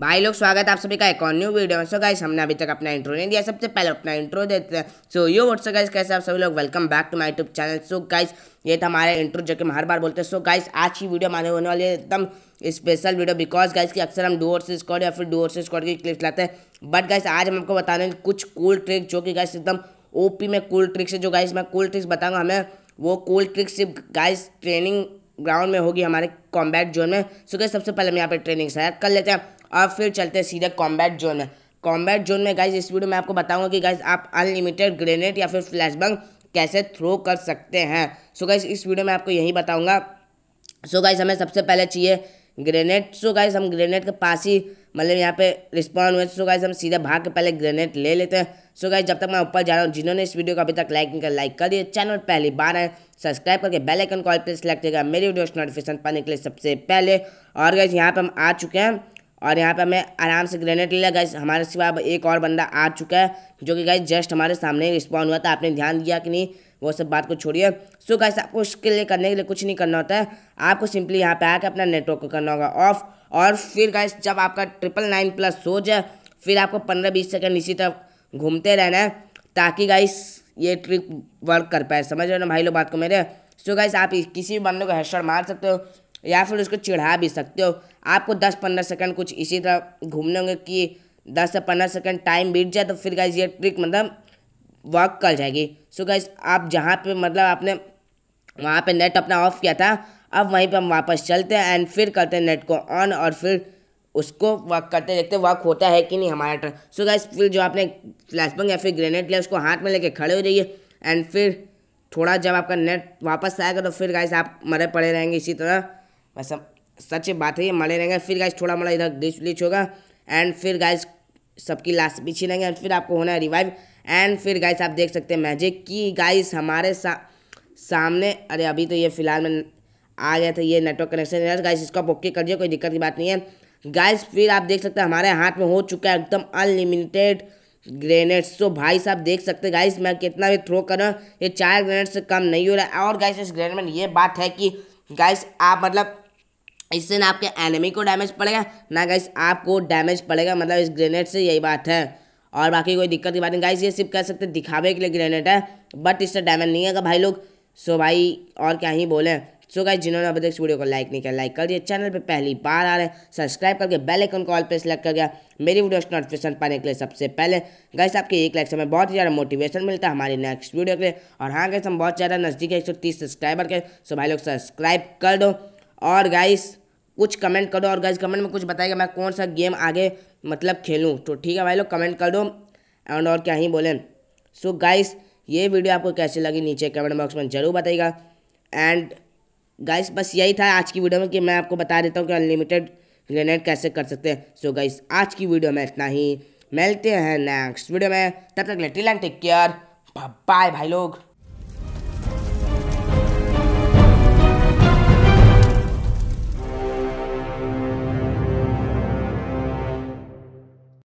भाई लोग स्वागत आप सभी का एक और न्यू वीडियो में सो गाइस हमने अभी तक अपना इंट्रो नहीं दिया सबसे पहले अपना इंट्रो देते हैं सो यो सो गाइस कैसे आप सभी लोग welcome back to my YouTube channel so guys ये था हमारा इंट्रो जो कि हम हर बार बोलते हैं सो गाइस आज की वीडियो हमारे होने वाली है एकदम स्पेशल वीडियो बिकॉज गाइस की अक्सर हम डोर से स्कॉड या फिर डोर से स्कॉड की क्लिप्स लाते हैं बट गाइस आज हम आपको बता रहे हैं कुछ कूल ट्रिक्स जो कि गाइस एकदम पी में कूल ट्रिक्स है जो गाइस मैं कूल ट्रिक्स बताऊँगा हमें वो कूल ट्रिक्स सिर्फ गाइस ट्रेनिंग ग्राउंड में होगी हमारे कॉम्बैट जोन में सो गाइस सबसे पहले हम यहाँ पे ट्रेनिंग सेलेक्ट कर लेते हैं और फिर चलते हैं सीधे कॉम्बैट जोन में कॉम्बैट जोन में गाइज इस वीडियो में आपको बताऊंगा कि गाइज आप अनलिमिटेड ग्रेनेड या फिर फ्लैशबंग कैसे थ्रो कर सकते हैं सो so गाइज इस वीडियो में आपको यही बताऊँगा सो गाइज हमें सबसे पहले चाहिए ग्रेनेड सो गाइज हम ग्रेनेड के पास ही मतलब यहाँ पे रिस्पॉन्ड हुए सो गाइज हम सीधे भाग के पहले ग्रेनेड ले लेते हैं सो गाइज जब तक मैं ऊपर जा रहा हूँ जिन्होंने इस वीडियो को अभी तक लाइक नहीं कर लाइक कर दिया चैनल पहली बार है सब्सक्राइब करके बेल आइकन कॉल पर सिलेक्ट करेगा मेरी वीडियो नोटिफिकेशन पाने के लिए सबसे पहले और गाइज यहाँ पर हम आ चुके हैं और यहाँ पे हमें आराम से ग्रेनेड ले लिया गैस हमारे सिवा एक और बंदा आ चुका है जो कि गैस जस्ट हमारे सामने रिस्पॉन्ड हुआ था आपने ध्यान दिया कि नहीं वो सब बात को छोड़िए सो गैस आपको उसके लिए करने के लिए कुछ नहीं करना होता है आपको सिंपली यहाँ पे आकर अपना नेटवर्क को करना होगा ऑफ और फिर गैस जब आपका ट्रिपल नाइन प्लस हो जाए फिर आपको पंद्रह बीस सेकेंड इसी तरफ घूमते रहना है ताकि गाइस ये ट्रिक वर्क कर पाए समझ रहे हो ना भाई लोग बात को मेरे सो गाइस आप किसी भी बंदे को हेडशॉट मार सकते हो या फिर उसको चिढ़ा भी सकते हो आपको दस पंद्रह सेकंड कुछ इसी तरह घूमने होंगे कि दस से पंद्रह सेकंड टाइम बीत जाए तो फिर गाइज ये ट्रिक मतलब वर्क कर जाएगी सो so गाइज आप जहाँ पे मतलब आपने वहाँ पे नेट अपना ऑफ किया था अब वहीं पे हम वापस चलते हैं एंड फिर करते हैं नेट को ऑन और फिर उसको वर्क करते देखते वर्क होता है कि नहीं हमारा ट्रक सो गाइज फिर जो आपने फ्लैशबंग या फिर ग्रेनेड लिया उसको हाथ में लेके खड़े हो जाइए एंड फिर थोड़ा जब आपका नेट वापस आएगा तो फिर गाइस आप मरे पड़े रहेंगे इसी तरह बस मतलब सच बात है ये मरे रहेंगे फिर गाइज थोड़ा मोड़ा इधर ग्लिच व्लिच होगा एंड फिर गाइज सबकी लाश पीछे रहेंगे एंड फिर आपको होना है रिवाइव एंड फिर गाइस आप देख सकते हैं मैजिक की गाइस हमारे सा, सामने अरे अभी तो ये फिलहाल में आ गया था ये नेटवर्क कनेक्शन गाइस इसको आप ओके कर दिया कोई दिक्कत की बात नहीं है गाइस फिर आप देख सकते हैं हमारे हाथ में हो चुका है एकदम अनलिमिटेड ग्रेनेड्स तो भाई साहब देख सकते हैं गाइस मैं कितना भी थ्रो कर रहा हूँ ये चार ग्रेनेड से कम नहीं हो रहा है और गाइस इस ग्रेनेड में ये बात है कि गाइस आप मतलब इससे ना आपके एनिमी को डैमेज पड़ेगा ना गाइस आपको डैमेज पड़ेगा मतलब इस ग्रेनेड से यही बात है और बाकी कोई दिक्कत की बात नहीं गाइस ये सिर्फ कह सकते दिखावे के लिए ग्रेनेड है बट इससे डैमेज नहीं आएगा भाई लोग सो भाई और क्या ही बोले सो गाइस जिन्होंने अभी तक इस वीडियो को लाइक नहीं किया लाइक कर दिया चैनल पर पहली बार आ रहे हैं सब्सक्राइब करके बेल आइकन कॉल पर सेलेक्ट कर गया मेरी वीडियो की नोटिफिकेशन पाने के लिए सबसे पहले गाइस आपके एक लाइक से हमें बहुत ही ज़्यादा मोटिवेशन मिलता है हमारी नेक्स्ट वीडियो के लिए और हाँ गाइस हम बहुत ज़्यादा नज़दीक है एक सौ तीस सब्सक्राइबर के सो भाई लोग सब्सक्राइब कर दो और गाइस कुछ कमेंट करो और गाइस कमेंट में कुछ बताएगा मैं कौन सा गेम आगे मतलब खेलूँ तो ठीक है भाई लोग कमेंट कर दो एंड और क्या ही बोलें सो so गाइस ये वीडियो आपको कैसे लगी नीचे कमेंट बॉक्स में ज़रूर बताइएगा एंड गाइस बस यही था आज की वीडियो में कि मैं आपको बता देता हूँ कि अनलिमिटेड ग्रेनेड कैसे कर सकते हैं सो so गाइस आज की वीडियो में इतना ही मिलते हैं नेक्स्ट वीडियो में तब तक लेटिल एंड टेक केयर बाय भाई लोग